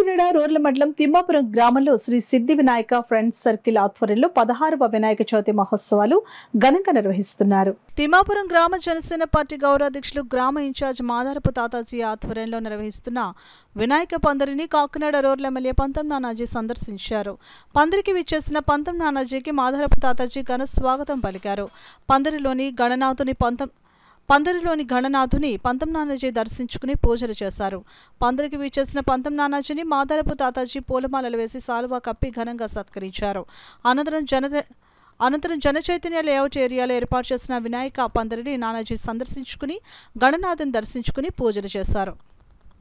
Kakinada rural మండలం తిమ్మాపురం గ్రామంలో శ్రీ సిద్ధి వినాయక ఫ్రెండ్స్ సర్కిల్ ఆధ్వర్యంలో పదహారవ వినాయక చవితి మహోత్సవాలు ఘనంగా నిర్వహిస్తున్నారు తిమ్మాపురం గ్రామ జనసేన పార్టీ గౌరవాధ్యక్షులు గ్రామ ఇన్ఛార్జ్ మాదారపు తాతాజీ ఆధ్వర్యంలో నిర్వహిస్తున్న వినాయక పందిరిని కాకినాడ రూరల్ ఎమ్మెల్యే పంతం నానాజీ సందర్శించారు పందిరికి విచ్చేసిన పంతం నానాజీకి మాదారపు తాతాజీ ఘన స్వాగతం పలికారు పందిరిలోని గణనాథుని పంతం పందిరిలోని గణనాథుని పంతం నానాజీ దర్శించుకుని పూజలు చేశారు పందిరికి వీచేసిన పంతం నానాజీని మాదారపు తాతాజీ పూలమాలలు వేసి సాలువా కప్పి ఘనంగా సత్కరించారు అనంతరం జనత అనంతరం జనచైతన్య లేఅవుట్ ఏరియాలో ఏర్పాటు చేసిన వినాయక పందిరిని నానాజీ సందర్శించుకుని గణనాథుని దర్శించుకుని పూజలు చేశారు